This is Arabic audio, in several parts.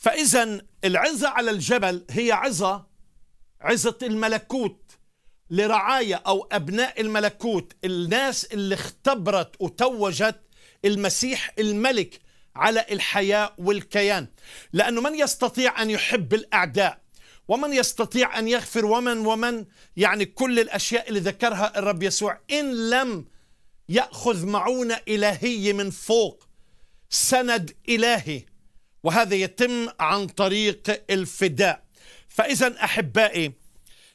فإذا العزة على الجبل هي عزة عزة الملكوت لرعايا أو أبناء الملكوت الناس اللي اختبرت وتوجت المسيح الملك على الحياة والكيان لأنه من يستطيع أن يحب الأعداء ومن يستطيع أن يغفر ومن ومن يعني كل الأشياء اللي ذكرها الرب يسوع إن لم يأخذ معونة إلهية من فوق سند إلهي وهذا يتم عن طريق الفداء فإذا أحبائي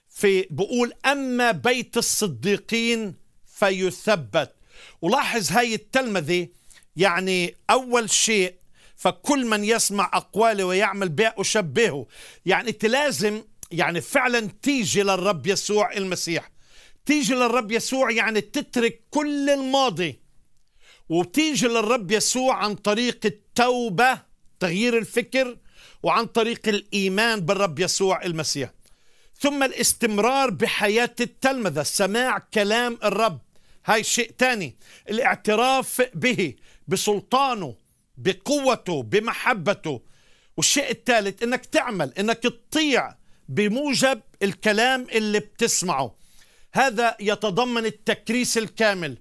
في بقول أما بيت الصديقين فيثبت ولاحظ هاي التلمذه يعني أول شيء فكل من يسمع أقوالي ويعمل بها أشبهه يعني أنت لازم يعني فعلا تيجي للرب يسوع المسيح تيجي للرب يسوع يعني تترك كل الماضي وتيجي للرب يسوع عن طريق التوبة تغيير الفكر وعن طريق الإيمان بالرب يسوع المسيح ثم الاستمرار بحياة التلمذة سماع كلام الرب هاي شيء تاني الاعتراف به بسلطانه بقوته بمحبته والشيء الثالث انك تعمل انك تطيع بموجب الكلام اللي بتسمعه هذا يتضمن التكريس الكامل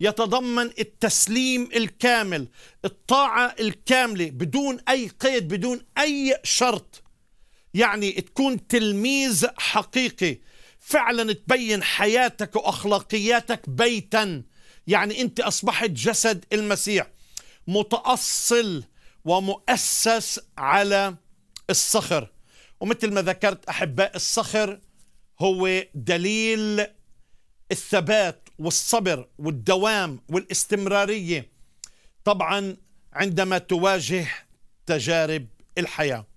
يتضمن التسليم الكامل الطاعة الكاملة بدون أي قيد بدون أي شرط يعني تكون تلميذ حقيقي فعلا تبين حياتك وأخلاقياتك بيتا يعني أنت أصبحت جسد المسيح متأصل ومؤسس على الصخر ومثل ما ذكرت أحباء الصخر هو دليل الثبات والصبر والدوام والاستمراريه طبعا عندما تواجه تجارب الحياه